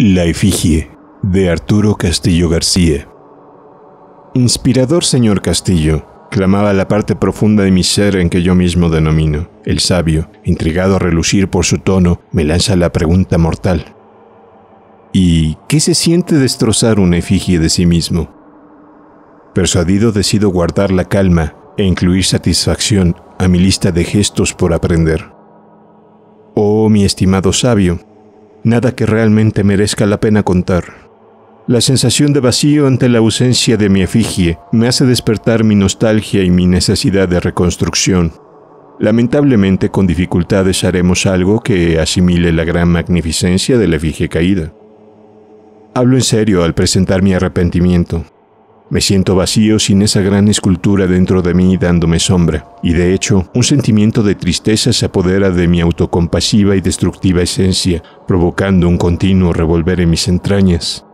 La efigie de Arturo Castillo García. Inspirador señor Castillo, clamaba la parte profunda de mi ser en que yo mismo denomino. El sabio, intrigado a relucir por su tono, me lanza la pregunta mortal. ¿Y qué se siente destrozar una efigie de sí mismo? Persuadido decido guardar la calma e incluir satisfacción a mi lista de gestos por aprender. Oh, mi estimado sabio, nada que realmente merezca la pena contar. La sensación de vacío ante la ausencia de mi efigie me hace despertar mi nostalgia y mi necesidad de reconstrucción. Lamentablemente con dificultades haremos algo que asimile la gran magnificencia de la efigie caída. Hablo en serio al presentar mi arrepentimiento. Me siento vacío sin esa gran escultura dentro de mí dándome sombra, y de hecho, un sentimiento de tristeza se apodera de mi autocompasiva y destructiva esencia, provocando un continuo revolver en mis entrañas.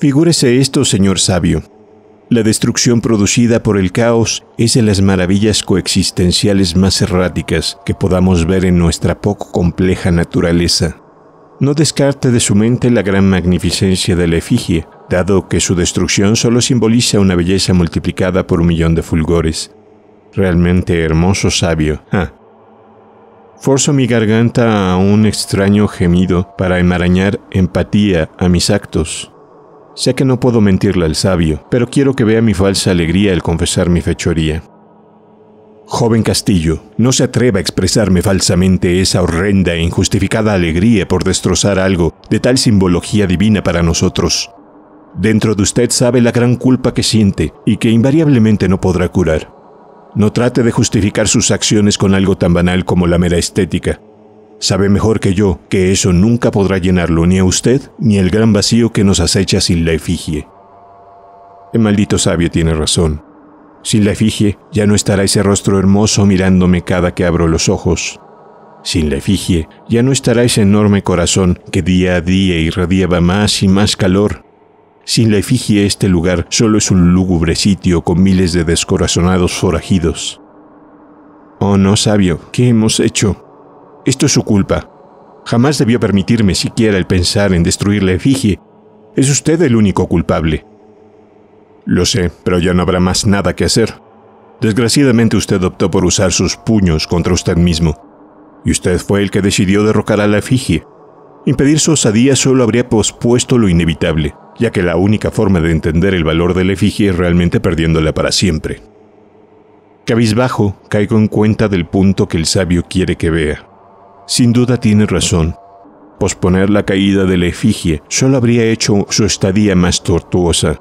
Figúrese esto, señor sabio. La destrucción producida por el caos es de las maravillas coexistenciales más erráticas que podamos ver en nuestra poco compleja naturaleza no descarte de su mente la gran magnificencia de la efigie, dado que su destrucción solo simboliza una belleza multiplicada por un millón de fulgores. Realmente hermoso sabio. Ah. Forzo mi garganta a un extraño gemido para enmarañar empatía a mis actos. Sé que no puedo mentirle al sabio, pero quiero que vea mi falsa alegría al confesar mi fechoría. Joven Castillo, no se atreva a expresarme falsamente esa horrenda e injustificada alegría por destrozar algo de tal simbología divina para nosotros. Dentro de usted sabe la gran culpa que siente y que invariablemente no podrá curar. No trate de justificar sus acciones con algo tan banal como la mera estética. Sabe mejor que yo que eso nunca podrá llenarlo ni a usted ni el gran vacío que nos acecha sin la efigie. El maldito sabio tiene razón. Sin la efigie ya no estará ese rostro hermoso mirándome cada que abro los ojos. Sin la efigie ya no estará ese enorme corazón que día a día irradiaba más y más calor. Sin la efigie este lugar solo es un lúgubre sitio con miles de descorazonados forajidos. Oh no, sabio, ¿qué hemos hecho? Esto es su culpa. Jamás debió permitirme siquiera el pensar en destruir la efigie. Es usted el único culpable. Lo sé, pero ya no habrá más nada que hacer. Desgraciadamente usted optó por usar sus puños contra usted mismo. Y usted fue el que decidió derrocar a la efigie. Impedir su osadía solo habría pospuesto lo inevitable, ya que la única forma de entender el valor de la efigie es realmente perdiéndola para siempre. Cabizbajo, caigo en cuenta del punto que el sabio quiere que vea. Sin duda tiene razón. Posponer la caída de la efigie solo habría hecho su estadía más tortuosa,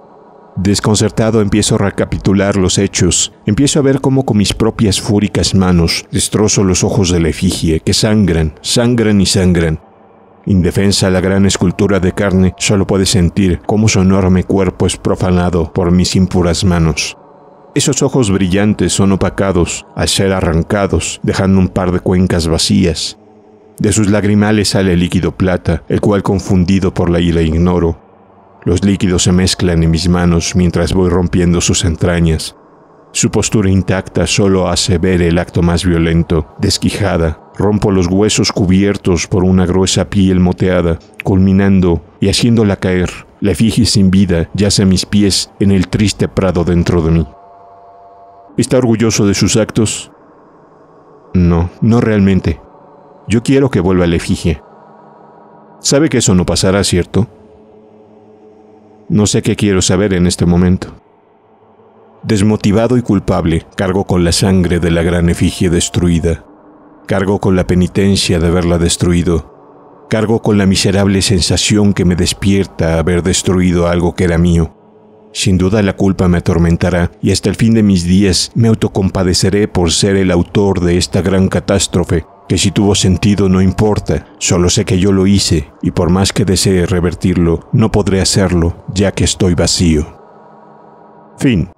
Desconcertado empiezo a recapitular los hechos, empiezo a ver cómo con mis propias fúricas manos destrozo los ojos de la efigie, que sangran, sangran y sangran. Indefensa la gran escultura de carne, solo puede sentir cómo su enorme cuerpo es profanado por mis impuras manos. Esos ojos brillantes son opacados al ser arrancados, dejando un par de cuencas vacías. De sus lagrimales sale líquido plata, el cual confundido por la ira ignoro, los líquidos se mezclan en mis manos mientras voy rompiendo sus entrañas. Su postura intacta solo hace ver el acto más violento. Desquijada, rompo los huesos cubiertos por una gruesa piel moteada, culminando y haciéndola caer. La efigie sin vida yace a mis pies en el triste prado dentro de mí. ¿Está orgulloso de sus actos? No, no realmente. Yo quiero que vuelva la efigie. Sabe que eso no pasará, ¿cierto? No sé qué quiero saber en este momento. Desmotivado y culpable, cargo con la sangre de la gran efigie destruida. Cargo con la penitencia de haberla destruido. Cargo con la miserable sensación que me despierta haber destruido algo que era mío. Sin duda la culpa me atormentará y hasta el fin de mis días me autocompadeceré por ser el autor de esta gran catástrofe que si tuvo sentido no importa, solo sé que yo lo hice y por más que desee revertirlo, no podré hacerlo ya que estoy vacío. Fin.